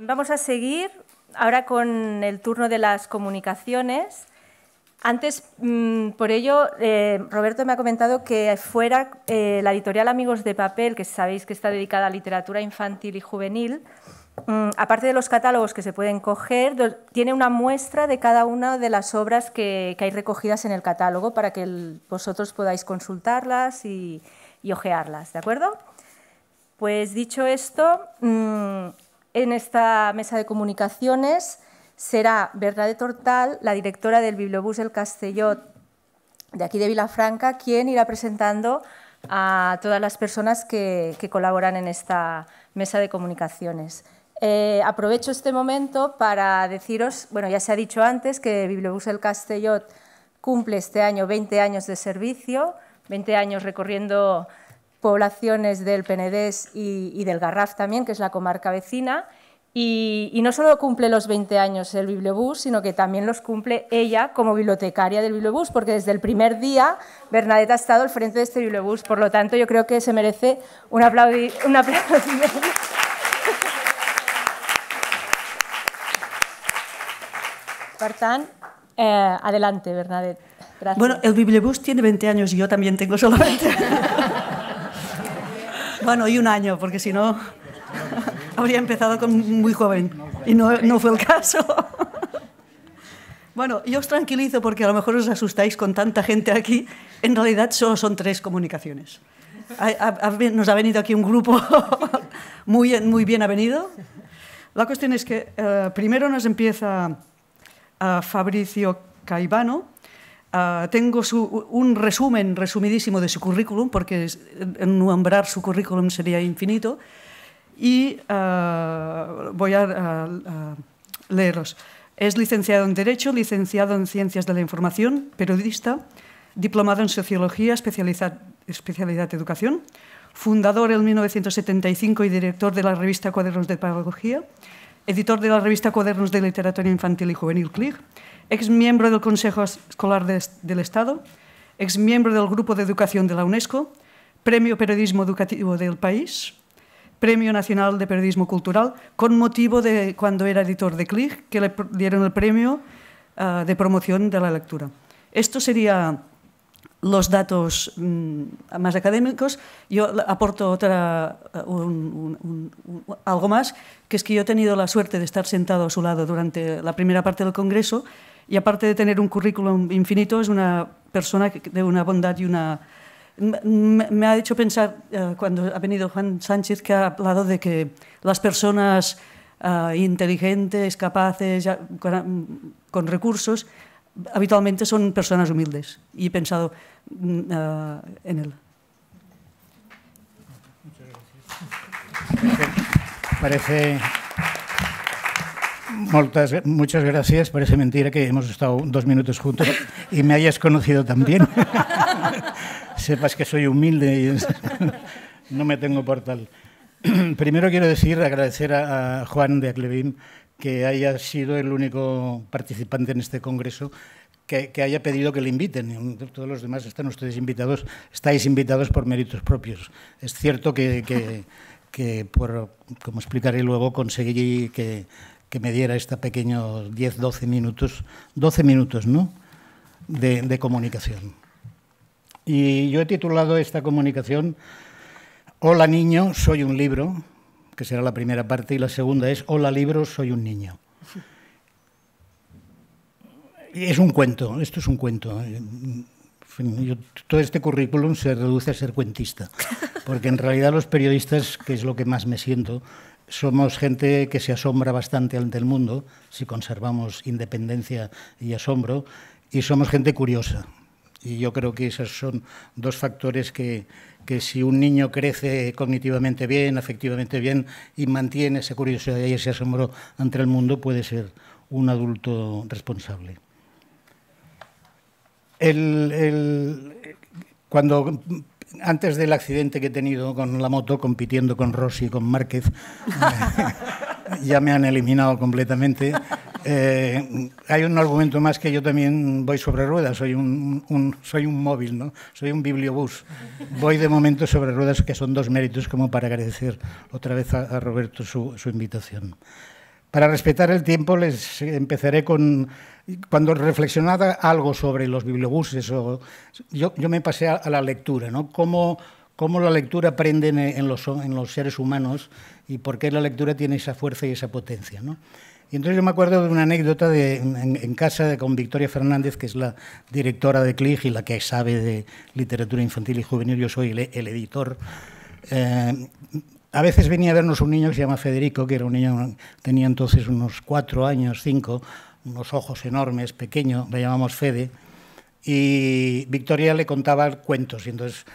Vamos a seguir ahora con el turno de las comunicaciones. Antes, mm, por ello, eh, Roberto me ha comentado que fuera eh, la editorial Amigos de Papel, que sabéis que está dedicada a literatura infantil y juvenil, mm, aparte de los catálogos que se pueden coger, tiene una muestra de cada una de las obras que, hay recogidas en el catálogo para que vosotros podáis consultarlas y, y, ojearlas, ¿de acuerdo? Pues dicho esto, mm, en esta mesa de comunicaciones será Bernadette Tortal, la directora del Bibliobús del Castellot de aquí de Vilafranca, quien irá presentando a todas las personas que, colaboran en esta mesa de comunicaciones. Eh, aprovecho este momento para deciros, bueno, ya se ha dicho antes que Bibliobús del Castellot cumple este año 20 años de servicio, 20 años recorriendo poblaciones del Penedés y, del Garraf también, que es la comarca vecina. Y, no solo cumple los 20 años el Bibliobús, sino que también los cumple ella como bibliotecaria del Bibliobús, porque desde el primer día Bernadette ha estado al frente de este Bibliobús. Por lo tanto, yo creo que se merece un, aplauso un Partán, eh, adelante, Bernadette. Bueno, el Bibliobús tiene 20 años y yo también tengo solo 20. Bueno, y un año, porque si no habría empezado con muy joven y no, fue el caso. Bueno, yo os tranquilizo porque a lo mejor os asustáis con tanta gente aquí. En realidad solo son tres comunicaciones. nos ha venido aquí un grupo muy, muy bien avenido. La cuestión es que eh, primero nos empieza eh, Fabricio Caivano, Ah, tengo un resumen resumidísimo de su currículum, porque nombrar su currículum sería infinito, y ah, voy a leeros. Es licenciado en Derecho, licenciado en Ciencias de la Información, periodista, diplomado en Sociología, especialidad, especialidad Educación, fundador en 1975 y director de la revista Cuadernos de Pedagogía, editor de la revista Cuadernos de Literatura Infantil y Juvenil CLIG, ex miembro del Consejo Escolar del Estado, ex miembro del Grupo de Educación de la UNESCO, Premio Periodismo Educativo del País, Premio Nacional de Periodismo Cultural, con motivo de cuando era editor de CLIC, que le dieron el premio ah, de promoción de la lectura. Esto sería los datos mm, más académicos, yo aporto otra, ah, algo más, que es que yo he tenido la suerte de estar sentado a su lado durante la primera parte del Congreso y aparte de tener un currículum infinito, es una persona de una bondad y una... Me ha hecho pensar, eh, cuando ha venido Juan Sánchez, que ha hablado de que las personas eh, inteligentes, capaces, mm, con, recursos, habitualmente son personas humildes y he pensado mm, eh, en él. gracias. parece, muchas gracias. Parece mentira que hemos estado dos minutos juntos y me hayas conocido también. Sepas que soy humilde y no me tengo por tal. Primero quiero decir, agradecer a Juan de Aclevín que haya sido el único participante en este congreso que, haya pedido que le inviten. Todos los demás están ustedes invitados, estáis invitados por méritos propios. Es cierto que, que, que por, como explicaré luego, conseguí que que me diera esta pequeño 10, 12 minutos, 12 minutos, ¿no? De, comunicación. Y yo he titulado esta comunicación Hola niño, soy un libro, que será la primera parte, y la segunda es Hola libro, soy un niño. Es un cuento, esto es un cuento. Eh, todo este currículum se reduce a ser cuentista, porque en realidad los periodistas, que es lo que más me siento, somos gente que se asombra bastante ante el mundo, si conservamos independencia y asombro, y somos gente curiosa. Y yo creo que esos son dos factores que, que si un niño crece cognitivamente bien, afectivamente bien, y mantiene esa curiosidad y ese asombro ante el mundo, puede ser un adulto responsable. El, el, cuando antes del accidente que he tenido con la moto compitiendo con Rossi y con Márquez, ya me han eliminado completamente. Eh, hay un argumento más que yo también voy sobre ruedas, soy un, soy un móvil, ¿no? soy un bibliobús. Voy de momento sobre ruedas, que son dos méritos como para agradecer otra vez a, Roberto su, su invitación. Para respetar el tiempo, les empezaré con. Cuando reflexionaba algo sobre los bibliobuses, o, yo, me pasé a, la lectura, ¿no? Cómo, cómo la lectura prende en, los, en los seres humanos y por qué la lectura tiene esa fuerza y esa potencia, ¿no? Y entonces yo me acuerdo de una anécdota en, casa con Victoria Fernández, que es la directora de CLIG y la que sabe de literatura infantil y juvenil, yo soy el, editor. Eh, a veces venía a vernos un niño que se llama Federico, que era un niño, tenía entonces unos cuatro años, cinco, unos ojos enormes, pequeños. le llamamos Fede, y Victoria le contaba cuentos. Y entonces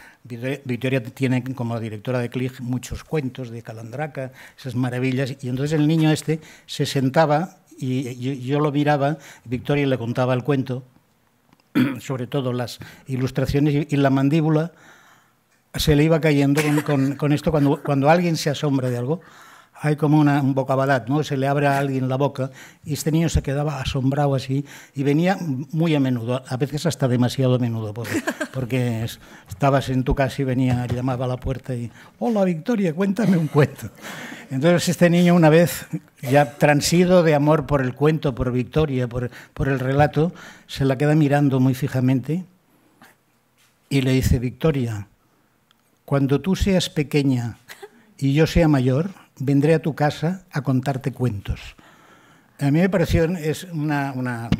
Victoria tiene como directora de CLIG muchos cuentos de Calandraca, esas maravillas. Y entonces el niño este se sentaba y yo lo miraba, Victoria le contaba el cuento, sobre todo las ilustraciones y la mandíbula se le iba cayendo con, esto cuando, alguien se asombra de algo hay como una, un ¿no? Se le abre a alguien la boca y este niño se quedaba asombrado así y venía muy a menudo, a veces hasta demasiado a menudo, porque, porque estabas en tu casa y venía, llamaba a la puerta y, hola Victoria, cuéntame un cuento. Entonces este niño una vez, ya transido de amor por el cuento, por Victoria, por, por el relato, se la queda mirando muy fijamente y le dice, Victoria, cuando tú seas pequeña y yo sea mayor, vendré a tu casa a contarte cuentos. A mí me pareció es una,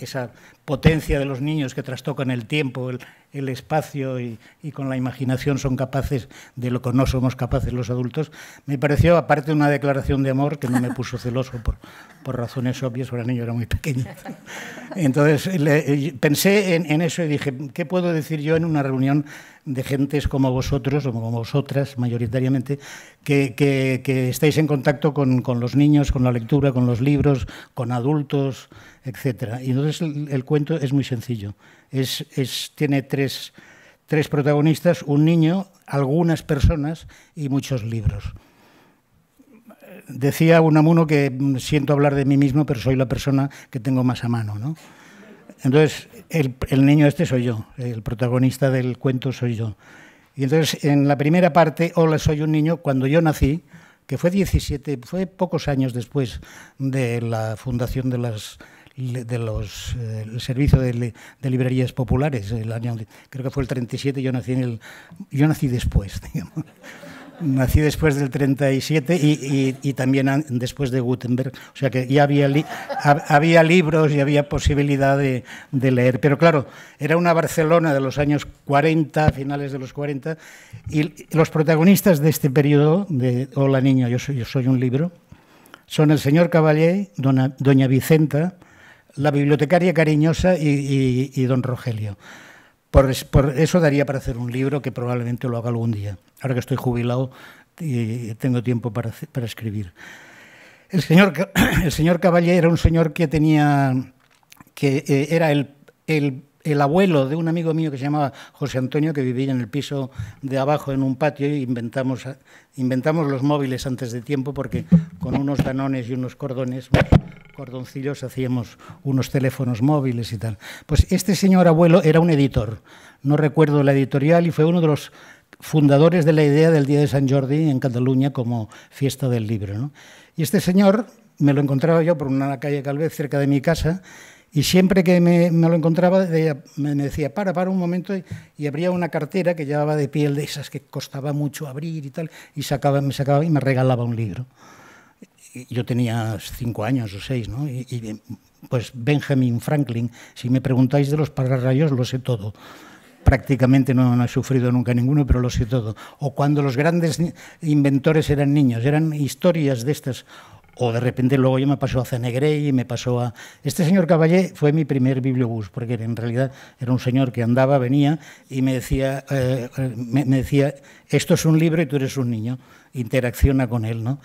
esa potencia de los niños que trastocan el tiempo, el espacio y, con la imaginación son capaces de lo que no somos capaces los adultos, me pareció, aparte de una declaración de amor, que no me puso celoso por, razones obvias, el niño era muy pequeño. Entonces eh, pensé en, eso y dije, ¿qué puedo decir yo en una reunión de gentes como vosotros o como vosotras mayoritariamente, que, estáis en contacto con, los niños, con la lectura, con los libros, con adultos, etcétera. Y entonces el cuento es muy sencillo es, tiene tres, tres protagonistas, un niño, algunas personas y muchos libros. Decía Unamuno que siento hablar de mí mismo, pero soy la persona que tengo más a mano. ¿no? Entonces, el, el niño este soy yo, el protagonista del cuento soy yo. Y entonces, en la primera parte, Hola, soy un niño, cuando yo nací, que fue 17, fue pocos años después de la fundación de las de los, eh, servicio de, de, librerías populares. El año, creo que fue el 37, yo nací, en el, yo nací después, digamos. Nací después del 37 y, y, y también después de Gutenberg. O sea que ya había, había libros y había posibilidad de, leer. Pero claro, era una Barcelona de los años 40, finales de los 40, y los protagonistas de este periodo, de Hola Niño, yo soy, yo soy un libro, son el señor Caballé, doña, doña Vicenta, la bibliotecaria cariñosa y, don Rogelio. Por, eso daría para hacer un libro que probablemente lo haga algún día. Ahora que estoy jubilado y tengo tiempo para, escribir. El señor, el señor Caballé era un señor que tenía que eh, era el el abuelo de un amigo mío que se llamaba José Antonio, que vivía en el piso de abajo en un patio, y inventamos, inventamos los móviles antes de tiempo porque con unos danones y unos cordones, cordoncillos, hacíamos unos teléfonos móviles y tal. Pues este señor abuelo era un editor, no recuerdo la editorial, y fue uno de los fundadores de la idea del Día de San Jordi en Cataluña como fiesta del libro. Y este señor me lo encontraba yo por una calle vez, cerca de mi casa y siempre que me, lo encontraba, me decía, para, para un momento, y abría una cartera que llevaba de piel de esas que costaba mucho abrir y tal, y sacaba, me sacaba y me regalaba un libro. yo tenía cinco años o seis, ¿no? Y, pues Benjamin Franklin, si me preguntáis de los pararrayos, lo sé todo. Prácticamente no, no he sufrido nunca ninguno, pero lo sé todo. O cuando los grandes inventores eran niños, eran historias de estas o de repente luego yo me pasó a Zenegrey y me pasó a... Este señor Caballé fue mi primer bibliobús, porque en realidad era un señor que andaba, venía y me decía, eh, me, decía esto es un libro y tú eres un niño, interacciona con él, ¿no?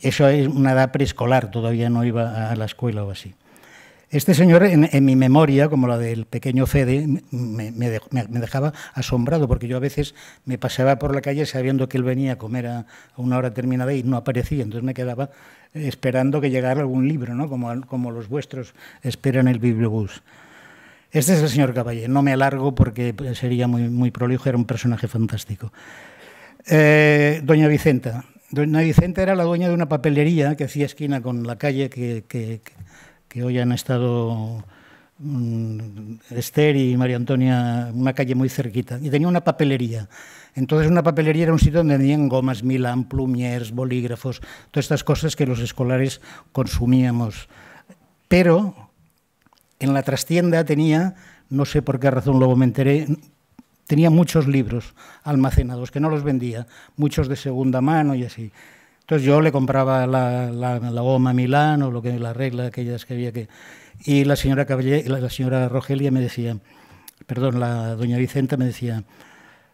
Eso es una edad preescolar, todavía no iba a la escuela o así. Este señor, en, mi memoria, como la del pequeño Fede, me, dejaba asombrado, porque yo a veces me paseaba por la calle sabiendo que él venía a comer a, una hora terminada y no aparecía, entonces me quedaba eh, esperando que llegara algún libro, como, los vuestros esperan el bibliobús. Este es el señor Caballé, no me alargo porque eh, sería muy, prolijo, era un personaje fantástico. Eh, doña Vicenta. Doña Vicenta era la dueña de una papelería que hacía esquina con la calle que hoy han estado mm, Esther y María Antonia, una calle muy cerquita, y tenía una papelería. Entonces una papelería era un sitio donde tenían gomas, milán, plumiers, bolígrafos, todas estas cosas que los escolares consumíamos. Pero en la trastienda tenía, no sé por qué razón luego me enteré, tenía muchos libros almacenados, que no los vendía, muchos de segunda mano y así. Entonces yo le compraba la, la, goma Milán o lo que, la regla aquellas que había que... Y la señora, la, señora Rogelia me decía, perdón, la doña Vicenta me decía,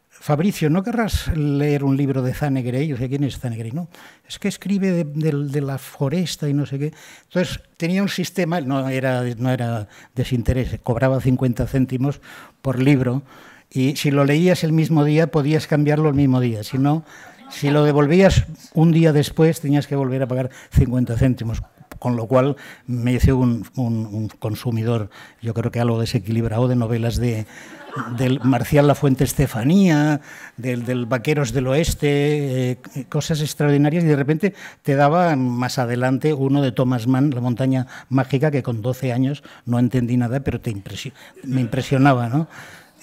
Fabricio, ¿no querrás leer un libro de Zanegre? Yo sé ¿quién es zanegre No, es que escribe de, la foresta y no sé qué. Entonces, tenía un sistema, no era, no era desinterés, cobraba 50 céntimos por libro y si lo leías el mismo día, podías cambiarlo el mismo día, si no, si lo devolvías un día después, tenías que volver a pagar 50 céntimos, con lo cual me hice un, consumidor, yo creo que algo desequilibrado, de novelas de, del Marcial La Fuente Estefanía, del, Vaqueros del Oeste, eh, cosas extraordinarias y de repente te daba más adelante uno de Thomas Mann, La montaña mágica, que con 12 años no entendí nada, pero te me impresionaba, ¿no?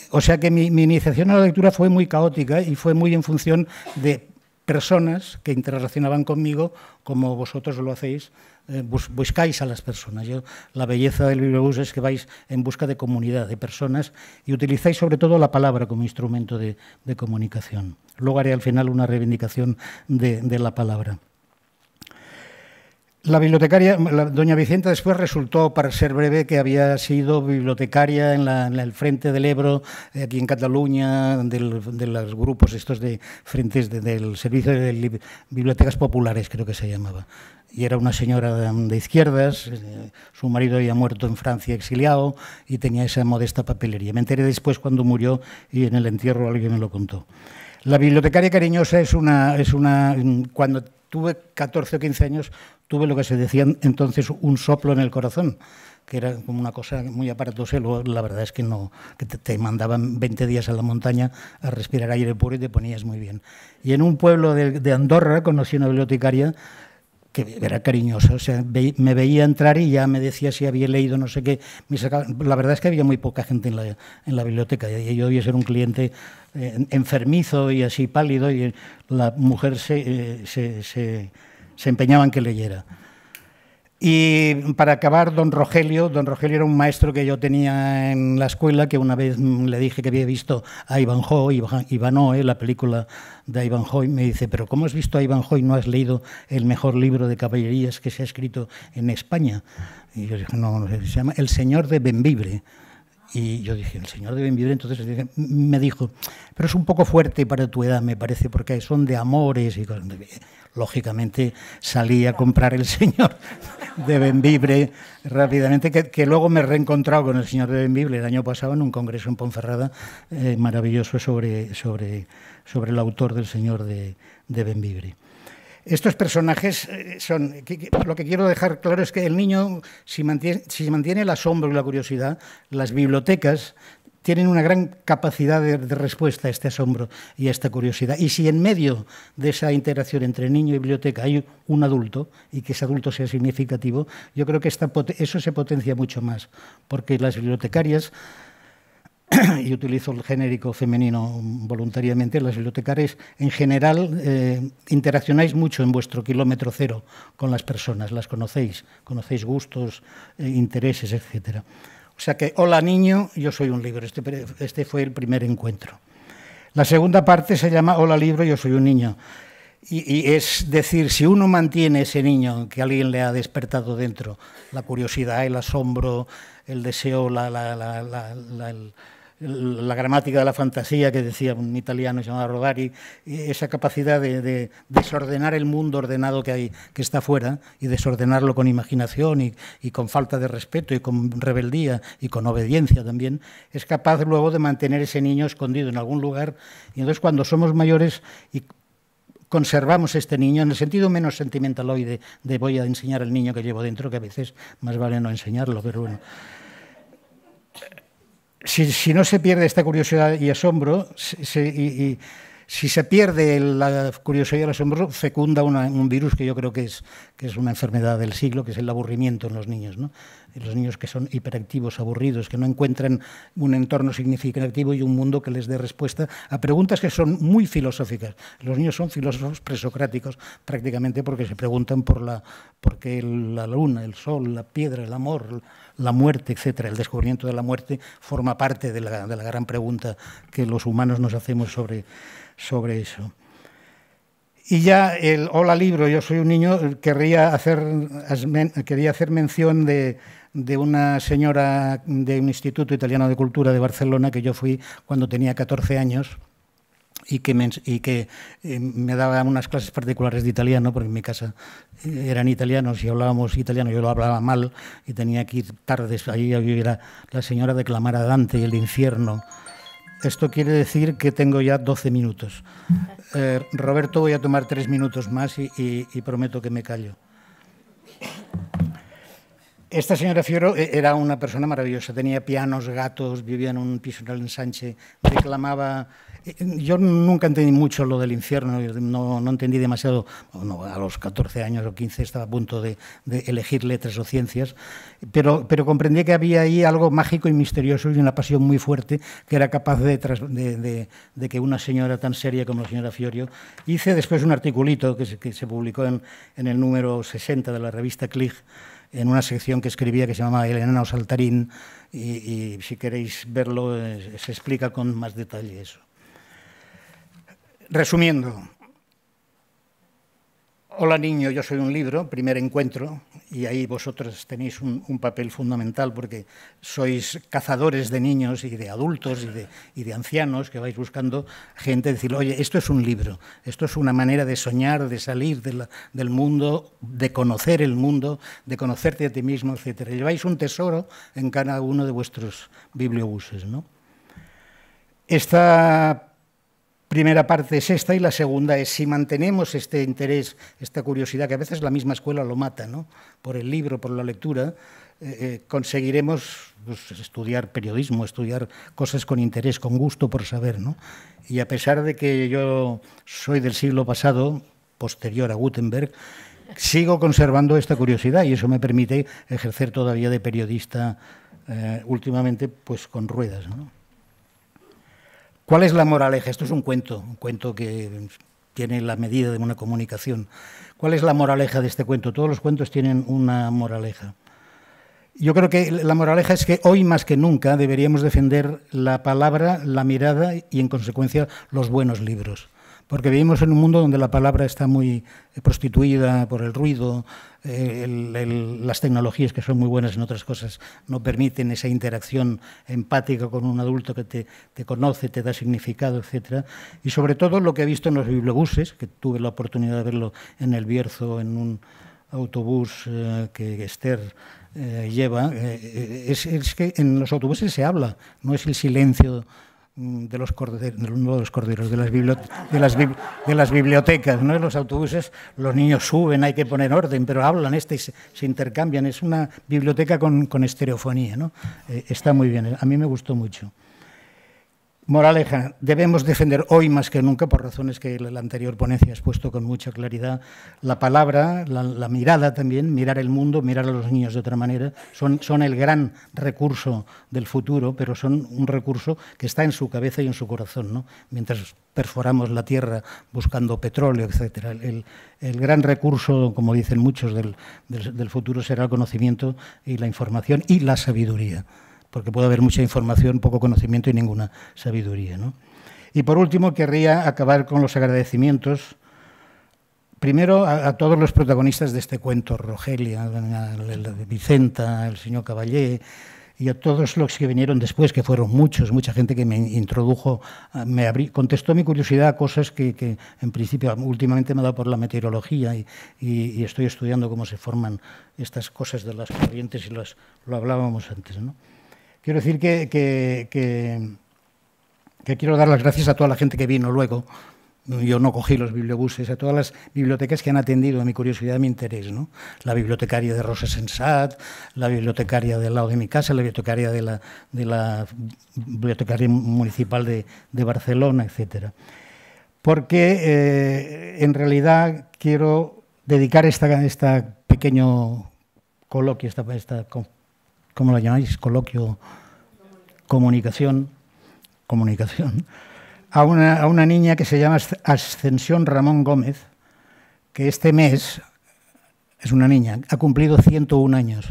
O sea que mi, mi, iniciación a la lectura fue muy caótica y fue muy en función de personas que interrelacionaban conmigo como vosotros lo hacéis, eh, buscáis a las personas. la belleza del bibliobús es que vais en busca de comunidad, de personas, y utilizáis sobre todo la palabra como instrumento de, comunicación. Luego haré al final una reivindicación de la palabra. La bibliotecaria, la, doña Vicenta, después resultó, para ser breve, que había sido bibliotecaria en, el Frente del Ebro, eh, aquí en Cataluña, de los grupos estos de frentes del Servicio de Bibliotecas Populares, creo que se llamaba. Y era una señora de izquierdas, eh, su marido había muerto en Francia exiliado y tenía esa modesta papelería. Me enteré después cuando murió y en el entierro alguien me lo contó. La bibliotecaria cariñosa es una, es una mm, cuando tuve 14 o 15 años, tuve lo que se decía entonces un soplo en el corazón, que era como una cosa muy aparatosa. la verdad es que no, que te, mandaban 20 días a la montaña a respirar aire puro y te ponías muy bien. Y en un pueblo de, Andorra conocí una bibliotecaria que era cariñosa, o sea, me veía entrar y ya me decía si había leído no sé qué. La verdad es que había muy poca gente en la, en la biblioteca y yo a ser un cliente eh, enfermizo y así pálido y la mujer se, eh, se se empeñaban que leyera. Y para acabar, don Rogelio. Don Rogelio era un maestro que yo tenía en la escuela, que una vez le dije que había visto a Ivanhoe, Ivanhoe, la película de Ivanhoe. Me dice, pero ¿cómo has visto a Ivanhoe y no has leído el mejor libro de caballerías que se ha escrito en España? Y yo dije, no, no sé, se llama El Señor de Benvibre. Y yo dije, el señor de Benvibre, entonces me dijo, pero es un poco fuerte para tu edad, me parece, porque son de amores y cosas lógicamente salí a comprar el señor de Benvibre rápidamente, que, luego me he reencontrado con el señor de Benvibre el año pasado en un congreso en Ponferrada eh, maravilloso sobre, sobre, sobre el autor del señor de, de Benvibre. Estos personajes eh, son. Lo que quiero dejar claro es que el niño, si si mantiene, el asombro y la curiosidad, las bibliotecas tienen una gran capacidad de, respuesta a este asombro y a esta curiosidad. Y si en medio de esa interacción entre niño y biblioteca hay un adulto y que ese adulto sea significativo, yo creo que eso se potencia mucho más, porque las bibliotecarias, y utilizo el genérico femenino voluntariamente, las bibliotecarias en general eh, interaccionáis mucho en vuestro kilómetro cero con las personas, las conocéis, conocéis gustos, eh, intereses, etcétera. O sea que, hola niño, yo soy un libro. Este, este, fue el primer encuentro. La segunda parte se llama Hola libro, yo soy un niño. Y, es decir, si uno mantiene ese niño que alguien le ha despertado dentro, la curiosidad, el asombro, el deseo, la, la, la, la gramática de la fantasía que decía un italiano llamado Rodari, esa capacidad de, desordenar el mundo ordenado que hay, que está fuera, y desordenarlo con imaginación y, con falta de respeto y con rebeldía y con obediencia también, es capaz luego de mantener ese niño escondido en algún lugar. Y entonces cuando somos mayores y conservamos este niño en el sentido menos sentimental hoy de, de voy a enseñar al niño que llevo dentro, que a veces más vale no enseñarlo, pero bueno si, no se pierde esta curiosidad y asombro, si, y, si se pierde la curiosidad y el asombro, fecunda un virus que yo creo que es, que es una enfermedad del siglo, que es el aburrimiento en los niños. ¿no? Los niños que son hiperactivos, aburridos, que no encuentran un entorno significativo y un mundo que les dé respuesta a preguntas que son muy filosóficas. Los niños son filósofos presocráticos prácticamente porque se preguntan por, la, por qué la luna, el sol, la piedra, el amor la muerte, etcétera, el descubrimiento de la muerte forma parte de la, gran pregunta que los humanos nos hacemos sobre, sobre eso. Y ya el Hola Libro, yo soy un niño, querría hacer, quería hacer mención de, de una señora de un Instituto Italiano de Cultura de Barcelona que yo fui cuando tenía 14 años y que me, y que, eh, me daban unas clases particulares de italiano, porque en mi casa eh, eran italianos y hablábamos italiano, yo lo hablaba mal y tenía que ir tardes allí a la señora declamar a Dante y el infierno. Esto quiere decir que tengo ya 12 minutos. Eh, Roberto, voy a tomar tres minutos más y prometo que me callo. Esta señora Fiorio e, era una persona maravillosa, tenía pianos, gatos, vivía en un piso en el ensanche, reclamaba... E, yo nunca entendí mucho lo del infierno, no, entendí demasiado, a los 14 años o 15 estaba a punto de, elegir letras o ciencias, pero, pero comprendí que había ahí algo mágico y misterioso y una pasión muy fuerte que era capaz de, de, que una señora tan seria como la señora Fiorio... Hice después un articulito que se, publicó en, el número 60 de la revista Click en una sección que escribía que se llamaba Elena Saltarín, y si queréis verlo, se explica con más detalle eso. Resumiendo, Hola niño, yo soy un libro, primer encuentro, y ahí vosotros tenéis un, papel fundamental porque sois cazadores de niños y de adultos y de, ancianos que vais buscando gente, decir, oye, esto es un libro, esto es una manera de soñar, de salir del mundo, de conocer el mundo, de conocerte a ti mismo, etc. Lleváis un tesoro en cada uno de vuestros bibliobuses. ¿no? Esta primera parte es esta y la segunda es si mantenemos este interés, esta curiosidad, que a veces la misma escuela lo mata, ¿no? por el libro, por la lectura, eh, eh, conseguiremos pues, estudiar periodismo, estudiar cosas con interés, con gusto por saber. ¿no? Y a pesar de que yo soy del siglo pasado, posterior a Gutenberg, sigo conservando esta curiosidad y eso me permite ejercer todavía de periodista eh, últimamente pues con ruedas. ¿no? ¿Cuál es la moraleja? Esto es un cuento, un cuento que tiene la medida de una comunicación. ¿Cuál es la moraleja de este cuento? Todos los cuentos tienen una moraleja. Yo creo que la moraleja es que hoy más que nunca deberíamos defender la palabra, la mirada y, en consecuencia, los buenos libros porque vivimos en un mundo donde la palabra está muy eh, prostituida por el ruido, eh, las tecnologías que son muy buenas en otras cosas no permiten esa interacción empática con un adulto que te, conoce, te da significado, etc. Y sobre todo lo que he visto en los bibliobuses, que tuve la oportunidad de verlo en el Bierzo, en un autobús eh, que Esther lleva, es, es que en los autobuses se habla, no es el silencio Mm, de los corderos, de corderos, de las, bibliotecas, ¿no? En los autobuses los niños suben, hay que poner orden, pero hablan este se, intercambian. Es una biblioteca con, estereofonía, ¿no? Eh, está muy bien, eh, a mí me gustó mucho. Moraleja, debemos defender hoy más que nunca, por razones que la anterior ponencia ha expuesto con mucha claridad, la palabra, la, mirada también, mirar el mundo, mirar a los niños de otra manera, son, el gran recurso del futuro, pero son un recurso que está en su cabeza y en su corazón. ¿no? Mientras perforamos la tierra buscando petróleo, etc. El, gran recurso, como dicen muchos, del futuro será el conocimiento y la información y la sabiduría porque puede haber mucha información, poco conocimiento y ninguna sabiduría. ¿no? Y por último, querría acabar con los agradecimientos. Primero, a, todos los protagonistas de este cuento, Rogelia, Vicenta, el señor Caballé, y a todos los que vinieron después, que fueron muchos, mucha gente que me introdujo, me contestó mi curiosidad a cosas que, en principio últimamente me ha dado por la meteorología y, y estoy estudiando cómo se forman estas cosas de las corrientes y las, lo hablábamos antes. ¿no? Quiero decir que, quiero dar las gracias a toda la gente que vino luego. Yo no cogí los bibliobuses, a todas las bibliotecas que han atendido a mi curiosidad, a mi interés. ¿no? La bibliotecaria de Rosa Sensat, la bibliotecaria del lado de mi casa, la bibliotecaria de la, bibliotecaria municipal de, Barcelona, etc. Porque eh, en realidad quiero dedicar esta, esta pequeño coloquio, esta, esta ¿cómo la llamáis? Coloquio, comunicación, comunicación, a una, niña que se llama Ascensión Ramón Gómez, que este mes, es una niña, ha cumplido 101 años,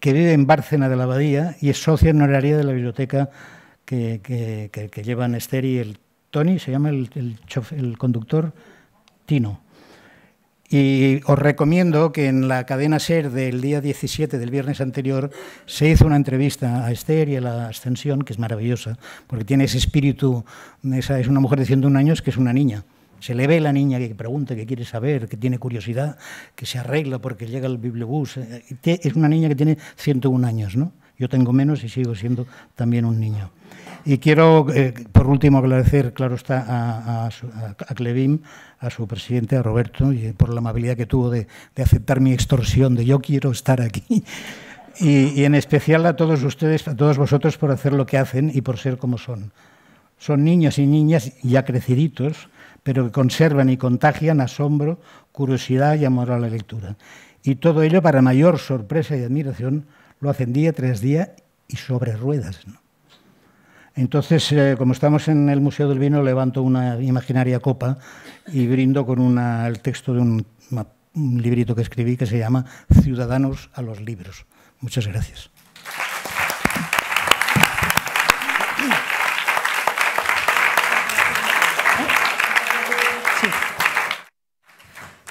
que vive en Bárcena de la Abadía y es socia honoraria de la biblioteca que, que, llevan Esther y el Tony, se llama el, el conductor Tino. Y os recomiendo que en la cadena SER del día 17 del viernes anterior se hizo una entrevista a Esther y a la Ascensión, que es maravillosa, porque tiene ese espíritu, esa, es una mujer de 101 años que es una niña. Se le ve la niña que pregunta, que quiere saber, que tiene curiosidad, que se arregla porque llega el bibliobús. Eh, es una niña que tiene 101 años, ¿no? Yo tengo menos y sigo siendo también un niño. Y quiero, eh, por último, agradecer, claro está, a, a, a su presidente, a Roberto, y eh, por la amabilidad que tuvo de, aceptar mi extorsión de yo quiero estar aquí. Y, y, en especial a todos ustedes, a todos vosotros, por hacer lo que hacen y por ser como son. Son niños y niñas ya creciditos, pero que conservan y contagian asombro, curiosidad y amor a la lectura. Y todo ello para mayor sorpresa y admiración lo hacen día tres día y sobre ruedas. Entonces, eh, como estamos en el Museo del Vino, levanto una imaginaria copa y brindo con una, el texto de un librito que escribí que se llama Ciudadanos a los libros. Muchas gracias.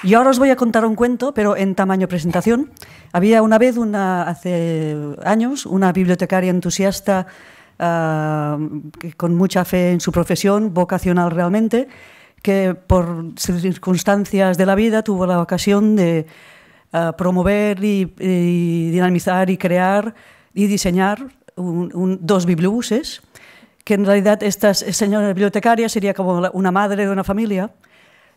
Y ahora os voy a contar un cuento, pero en tamaño presentación. Había una vez, una, hace años, una bibliotecaria entusiasta ah, con mucha fe en su profesión, vocacional realmente, que por circunstancias de la vida tuvo la ocasión de ah, promover y, dinamizar y crear y diseñar dos bibliobuses, que en realidad esta señora bibliotecaria sería como una madre de una familia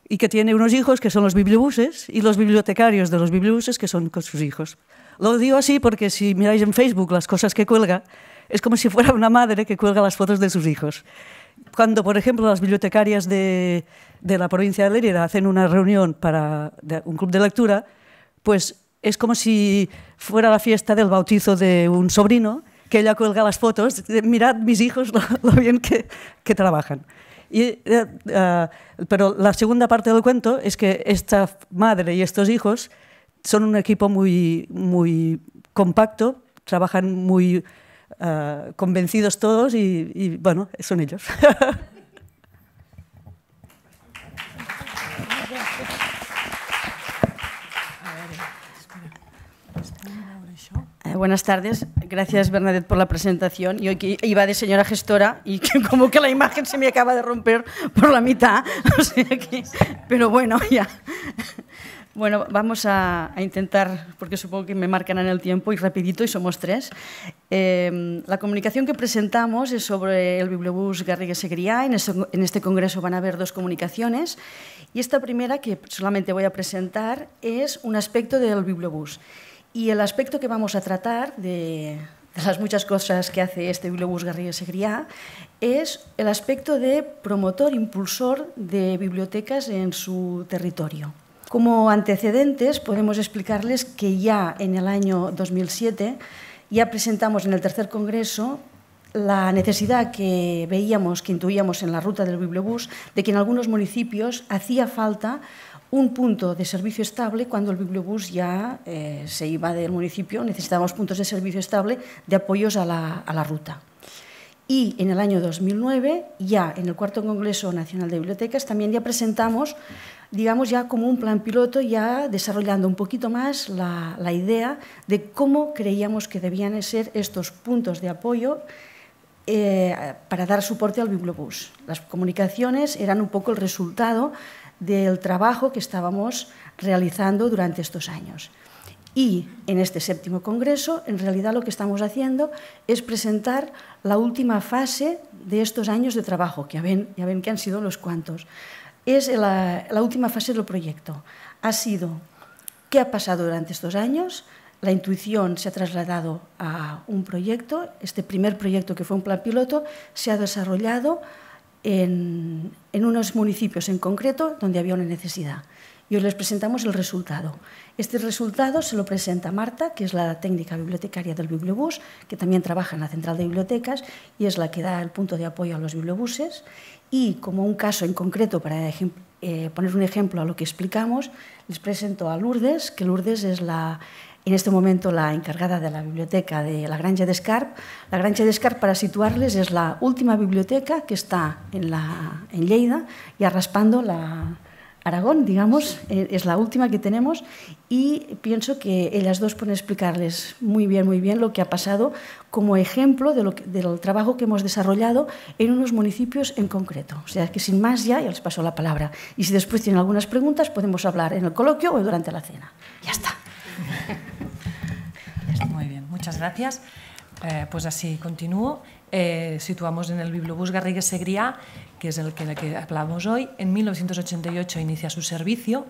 y que tiene unos hijos que son los bibliobuses y los bibliotecarios de los bibliobuses que son con sus hijos. Lo digo así porque si miráis en Facebook las cosas que cuelga, es como si fuera una madre que cuelga las fotos de sus hijos. Cuando, por ejemplo, las bibliotecarias de, de la provincia de Lérida hacen una reunión para un club de lectura, pues es como si fuera la fiesta del bautizo de un sobrino, que ella cuelga las fotos, mirad mis hijos lo, lo bien que, que trabajan. Eh, eh, pero la segunda parte del cuento es que esta madre y estos hijos son un equipo muy, muy compacto, trabajan muy eh, convencidos todos y, bueno, son ellos. Eh, buenas tardes. Gracias, Bernadette, por la presentación. Yo iba de señora gestora y como que la imagen se me acaba de romper por la mitad. O sea pero bueno, ya. Bueno, vamos a, intentar, porque supongo que me marcan en el tiempo y rapidito, y somos tres. Em, la comunicación que presentamos es sobre el bibliobús Garriga Seguiría. En, en este congreso van a haber dos comunicaciones. Y esta primera, que solamente voy a presentar, es un aspecto del bibliobús. Y el aspecto que vamos a tratar de, las muchas cosas que hace este Bibliobús garrigues Segría es el aspecto de promotor, impulsor de bibliotecas en su territorio. Como antecedentes podemos explicarles que ya en el año 2007 ya presentamos en el tercer congreso la necesidad que veíamos, que intuíamos en la ruta del bibliobús, de que en algunos municipios hacía falta un punto de servicio estable cuando el bibliobús ya eh, se iba del municipio, necesitábamos puntos de servicio estable de apoyos a la, ruta. Y en el año 2009, ya en el cuarto Congreso Nacional de Bibliotecas, también ya presentamos, digamos, ya como un plan piloto, ya desarrollando un poquito más la, idea de cómo creíamos que debían ser estos puntos de apoyo eh, para dar soporte al bibliobús. Las comunicaciones eran un poco el resultado del trabajo que estábamos realizando durante estos años. Y en este séptimo congreso, en realidad lo que estamos haciendo es presentar la última fase de estos años de trabajo, que ya ven, ya que han sido los cuantos. Es la última fase del proyecto. Ha sido qué ha pasado durante estos años, la intuición se ha trasladado a un proyecto, este primer proyecto que fue un plan piloto, se ha desarrollado en, unos municipios en concreto donde había una necesidad. Y hoy les presentamos el resultado. Este resultado se lo presenta Marta, que es la técnica bibliotecaria del bibliobús, que también trabaja en la central de bibliotecas y es la que da el punto de apoyo a los bibliobuses. Y como un caso en concreto, para eh, poner un ejemplo a lo que explicamos, les presento a Lourdes, que Lourdes es la en este momento la encargada de la biblioteca de la Granja de scarp La Granja de scarp para situarles, es la última biblioteca que está en, la, en Lleida y arraspando la Aragón, digamos, eh, es la última que tenemos y pienso que ellas dos pueden explicarles muy bien, muy bien lo que ha pasado como ejemplo de lo del trabajo que hemos desarrollado en unos municipios en concreto. O sea, que sin más ya, ya les paso la palabra. Y si después tienen algunas preguntas, podemos hablar en el coloquio o durante la cena. Ya está. Muchas gracias. Eh, pues así continúo. Eh, situamos en el Bibliobús Garrigues Segría, que es el que, hablamos hoy. En 1988 inicia su servicio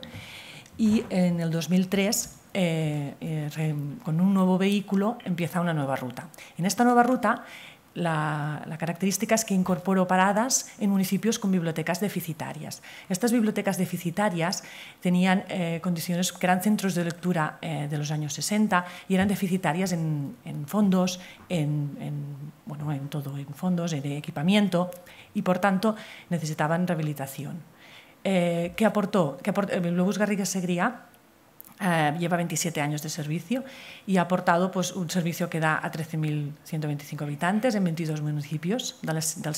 y en el 2003, eh, con un nuevo vehículo, empieza una nueva ruta. En esta nueva ruta la, característica es que incorporó paradas en municipios con bibliotecas deficitarias. Estas bibliotecas deficitarias tenían eh, condiciones que eran centros de lectura eh, de los años 60 y eran deficitarias en, fondos, en, bueno, en todo, en fondos, en equipamiento y por tanto necesitaban rehabilitación. Eh, ¿Qué aportó? ¿Qué aportó? Garriga Segría eh, lleva 27 años de servicio y ha aportado pues, un servicio que da a 13.125 habitantes en 22 municipios de les, del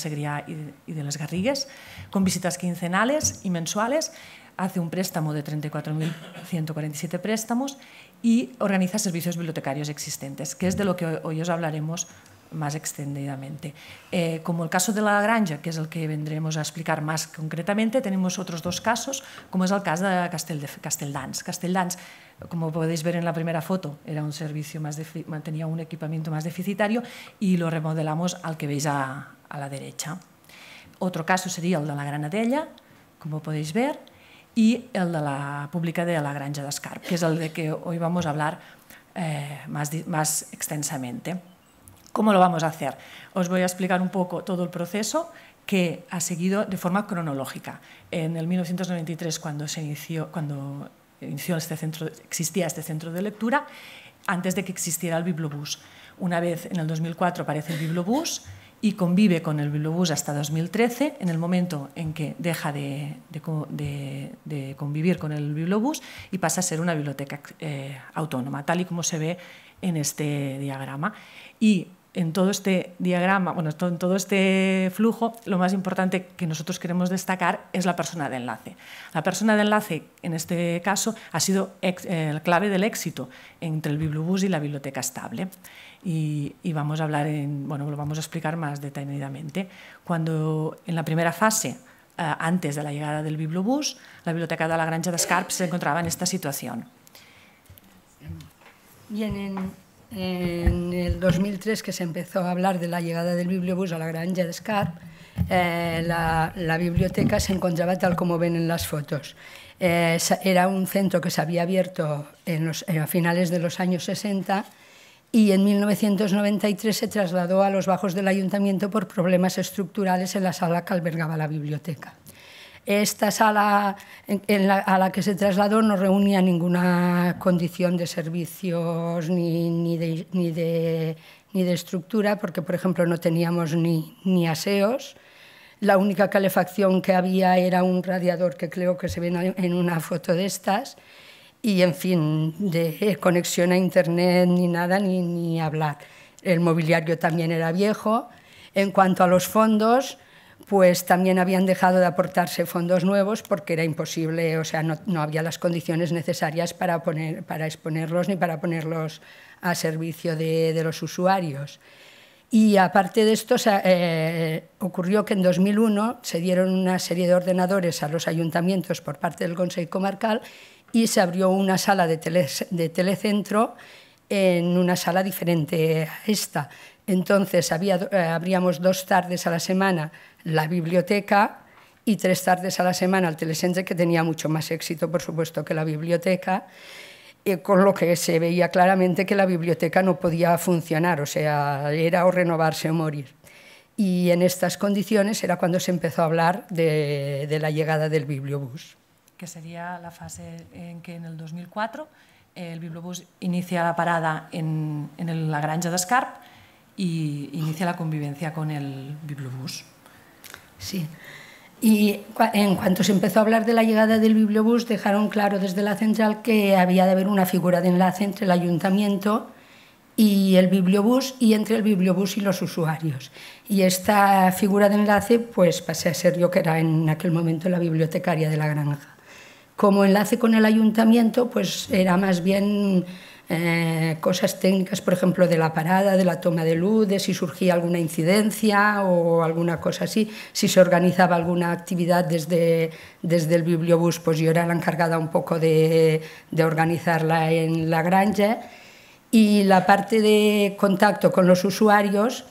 y de, Las Garrigues, con visitas quincenales y mensuales. Hace un préstamo de 34.147 préstamos y organiza servicios bibliotecarios existentes, que es de lo que hoy os hablaremos más extendidamente. Eh, como el caso de la granja, que es el que vendremos a explicar más concretamente, tenemos otros dos casos, como es el caso de, Castel de Casteldans. Casteldans, como podéis ver en la primera foto, era un servicio más mantenía un equipamiento más deficitario y lo remodelamos al que veis a, a la derecha. Otro caso sería el de la Granadella, como podéis ver, y el de la pública de la Granja de que es el de que hoy vamos a hablar eh, más, más extensamente. ¿Cómo lo vamos a hacer? Os voy a explicar un poco todo el proceso que ha seguido de forma cronológica. En el 1993, cuando se inició, cuando inició este centro, existía este centro de lectura, antes de que existiera el bibliobús. Una vez en el 2004 aparece el bibliobús y convive con el bibliobús hasta 2013. En el momento en que deja de, convivir con el BibloBus y pasa a ser una biblioteca eh, autónoma, tal y como se ve en este diagrama. Y en todo este diagrama, bueno, en todo este flujo, lo más importante que nosotros queremos destacar es la persona de enlace. La persona de enlace, en este caso, ha sido eh, la clave del éxito entre el Bibliobús y la biblioteca estable. Y, vamos a hablar, en, bueno, lo vamos a explicar más detalladamente. Cuando en la primera fase eh, antes de la llegada del bibliobús, la biblioteca de la Granja de Scarp se encontraba en esta situación. Vienen. en, en el 2003 que se empezó a hablar de la llegada del bibliobús a la granja de eh, la, biblioteca se encontraba tal como ven en las fotos. Eh, era un centro que se había abierto en los, eh, a finales de los años 60 y en 1993 se trasladó a los bajos del ayuntamiento por problemas estructurales en la sala que albergaba la biblioteca esta sala a la que se trasladó no reunía ninguna condición de servicios ni, ni, de, ni, de, ni de, estructura, porque, por ejemplo, no teníamos ni, aseos. La única calefacción que había era un radiador que creo que se ve en una foto de estas. Y, en fin, de conexión a Internet ni nada, ni hablar. El mobiliario también era viejo. En cuanto a los fondos, pues también habían dejado de aportarse fondos nuevos porque era imposible, o sea, no, había las condiciones necesarias para, poner, para exponerlos ni para ponerlos a servicio de, los usuarios. Y aparte de esto, eh, ocurrió que en 2001 se dieron una serie de ordenadores a los ayuntamientos por parte del Consejo Comarcal y se abrió una sala de, telecentro en una sala diferente a esta. Entonces había, eh, abríamos dos tardes a la semana la biblioteca y tres tardes a la semana al Telecentre, que tenía mucho más éxito, por supuesto, que la biblioteca, eh, con lo que se veía claramente que la biblioteca no podía funcionar, o sea, era o renovarse o morir. Y en estas condiciones era cuando se empezó a hablar de, la llegada del bibliobús. Que sería la fase en que en el 2004 eh, el bibliobús inicia la parada en, en la granja de Scarp y inicia la convivencia con el bibliobús sí. Y en cuanto se empezó a hablar de la llegada del bibliobús, dejaron claro desde la central que había de haber una figura de enlace entre el ayuntamiento y el bibliobús y entre el bibliobús y los usuarios. Y esta figura de enlace pues pasé a ser yo, que era en aquel momento la bibliotecaria de la granja. Como enlace con el ayuntamiento, pues era más bien eh, cosas técnicas, por ejemplo, de la parada, de la toma de luz, de si surgía alguna incidencia o alguna cosa así, si se organizaba alguna actividad desde, desde el bibliobús, pues yo era la encargada un poco de, de organizarla en la granja y la parte de contacto con los usuarios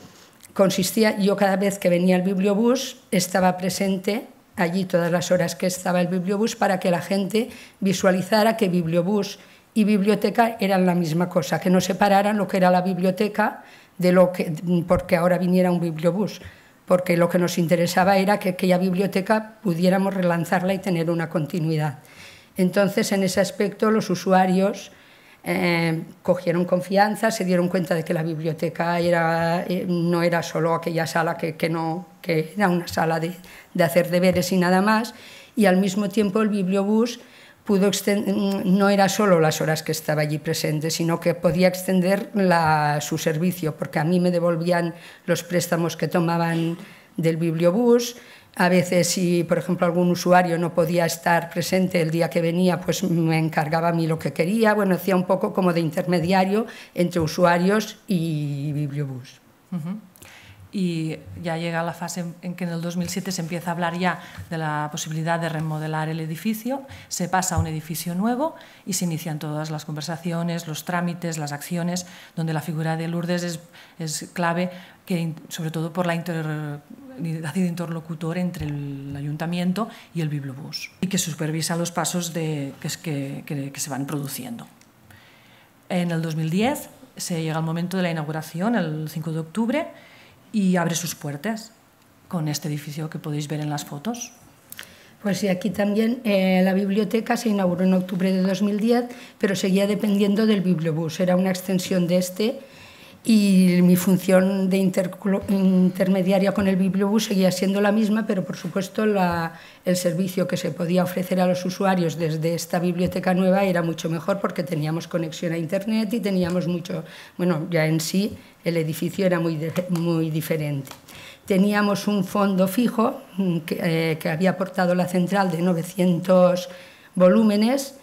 consistía, yo cada vez que venía el bibliobús estaba presente allí todas las horas que estaba el bibliobús para que la gente visualizara que bibliobús y biblioteca eran la misma cosa, que no separaran lo que era la biblioteca de lo que, porque ahora viniera un bibliobús, porque lo que nos interesaba era que aquella biblioteca pudiéramos relanzarla y tener una continuidad. Entonces, en ese aspecto, los usuarios eh, cogieron confianza, se dieron cuenta de que la biblioteca era, eh, no era solo aquella sala que, no, era una sala de, de hacer deberes y nada más, y al mismo tiempo el bibliobús pudo no era solo las horas que estaba allí presente, sino que podía extender su servicio, porque a mí me devolvían los préstamos que tomaban del bibliobús. A veces, si por ejemplo algún usuario no podía estar presente el día que venía, pues me encargaba a mí lo que quería. Bueno, hacía un poco como de intermediario entre usuarios y bibliobús y ya llega la fase en que en el 2007 se empieza a hablar ya de la posibilidad de remodelar el edificio, se pasa a un edificio nuevo y se inician todas las conversaciones, los trámites, las acciones, donde la figura de Lourdes es, clave, que, sobre todo por la interlocutora interlocutor entre el ayuntamiento y el biblobús y que supervisa los pasos de, que, que se van produciendo. En el 2010 se llega al momento de la inauguración, el 5 de octubre, y abre sus puertas con este edificio que podéis ver en las fotos. Pues sí, aquí también eh, la biblioteca se inauguró en octubre de 2010, pero seguía dependiendo del bibliobús. Era una extensión de este y mi función de intermediaria con el Bibliobús seguía siendo la misma, pero por supuesto el servicio que se podía ofrecer a los usuarios desde esta biblioteca nueva era mucho mejor porque teníamos conexión a Internet y teníamos mucho, bueno, ya en sí el edificio era muy, muy diferente. Teníamos un fondo fijo mm, que, eh, que había aportado la central de 900 volúmenes,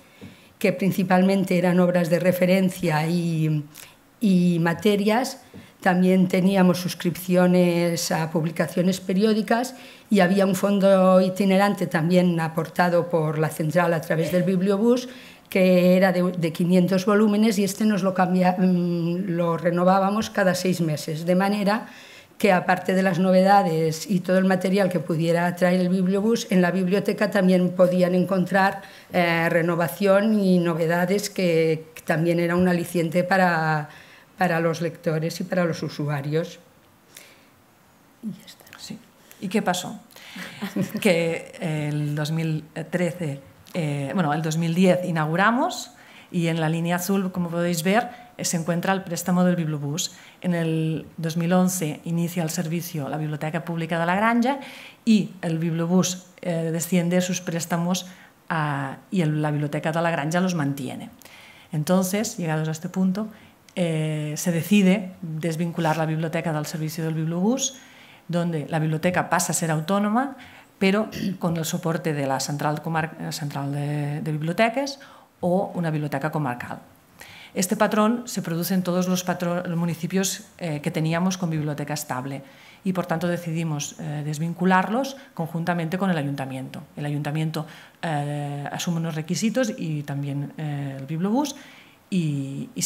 que principalmente eran obras de referencia y y materias. También teníamos suscripciones a publicaciones periódicas y había un fondo itinerante también aportado por la central a través del bibliobús que era de, 500 volúmenes y este nos lo, cambia, mm, lo renovábamos cada seis meses, de manera que aparte de las novedades y todo el material que pudiera traer el bibliobús, en la biblioteca también podían encontrar eh, renovación y novedades que también era un aliciente para, para los lectores y para los usuarios. Y ya está. Sí. ¿Y qué pasó? que el 2013, eh, bueno, el 2010 inauguramos y en la línea azul, como podéis ver, eh, se encuentra el préstamo del Bibliobús. En el 2011 inicia el servicio la Biblioteca Pública de la Granja y el Bibliobús eh, desciende sus préstamos y la Biblioteca de la Granja los mantiene. Entonces, llegados a este punto, eh, se decide desvincular la biblioteca del servicio del bibliobús, donde la biblioteca pasa a ser autónoma, pero con el soporte de la central, eh, central de, bibliotecas o una biblioteca comarcal. Este patrón se produce en todos los, municipios eh, que teníamos con biblioteca estable y por tanto decidimos desvincularlos conjuntamente con el ayuntamiento. El ayuntamiento asume unos requisitos y también el bibliobús y,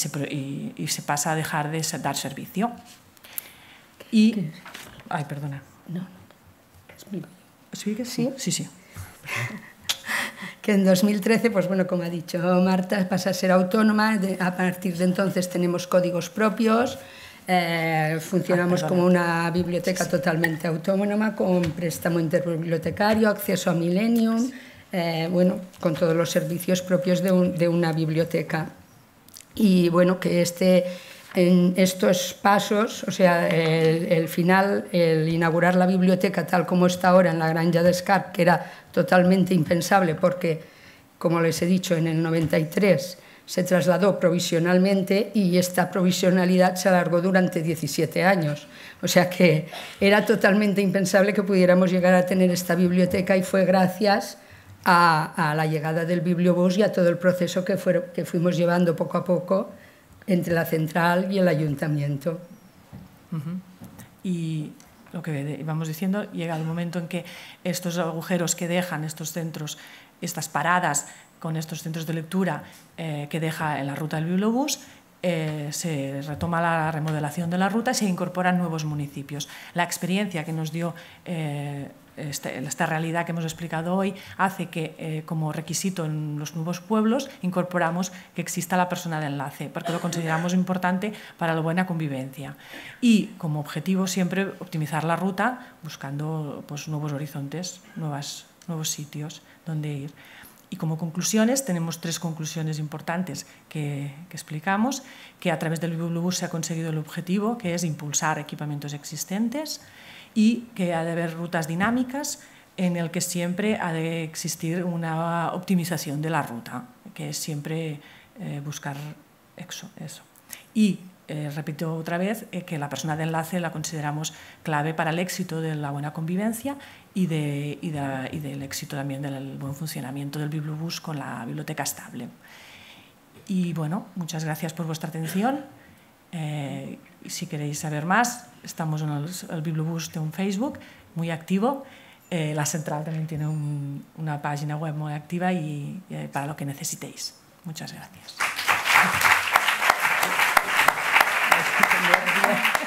se, pasa a dejar de dar servicio. Y... Ay, perdona. No, no. ¿Sí que sí? Sí, sí. que en 2013, pues bueno, como ha dicho Marta, pasa a ser autónoma, a partir de entonces tenemos códigos propios, eh, funcionamos ah, como una biblioteca totalmente autónoma, con préstamo interbibliotecario, acceso a Millennium, eh, bueno, con todos los servicios propios de, de una biblioteca y bueno, que este, en estos pasos, o sea, el, final, el inaugurar la biblioteca tal como está ahora en la Granja de Escarp, que era totalmente impensable porque, como les he dicho, en el 93 se trasladó provisionalmente y esta provisionalidad se alargó durante 17 años. O sea que era totalmente impensable que pudiéramos llegar a tener esta biblioteca y fue gracias a, la llegada del bibliobús y a todo el proceso que, que fuimos llevando poco a poco entre la central y el ayuntamiento. Y lo que vamos diciendo, llega el momento en que estos agujeros que dejan estos centros, estas paradas con estos centros de lectura eh, que deja en la ruta del bibliobús, eh, se retoma la remodelación de la ruta y se incorporan nuevos municipios. La experiencia que nos dio eh, este, esta realidad que hemos explicado hoy hace que, eh, como requisito en los nuevos pueblos, incorporamos que exista la persona de enlace, porque lo consideramos importante para la buena convivencia. Y como objetivo siempre optimizar la ruta buscando pues, nuevos horizontes, nuevos sitios donde ir. Y como conclusiones tenemos tres conclusiones importantes que, explicamos, que a través del Bibliobús se ha conseguido el objetivo, que es impulsar equipamientos existentes, y que ha de haber rutas dinámicas en el que siempre ha de existir una optimización de la ruta, que es siempre eh, buscar eso, Y eh, repito otra vez eh, que la persona de enlace la consideramos clave para el éxito de la buena convivencia y, de, y, y del éxito también del buen funcionamiento del Bibliobús con la biblioteca estable. Y bueno, muchas gracias por vuestra atención si queréis saber más, estamos en el, el de un Facebook muy activo. Eh, la central también tiene una página web muy activa y eh, para lo que necesitéis. Muchas gracias.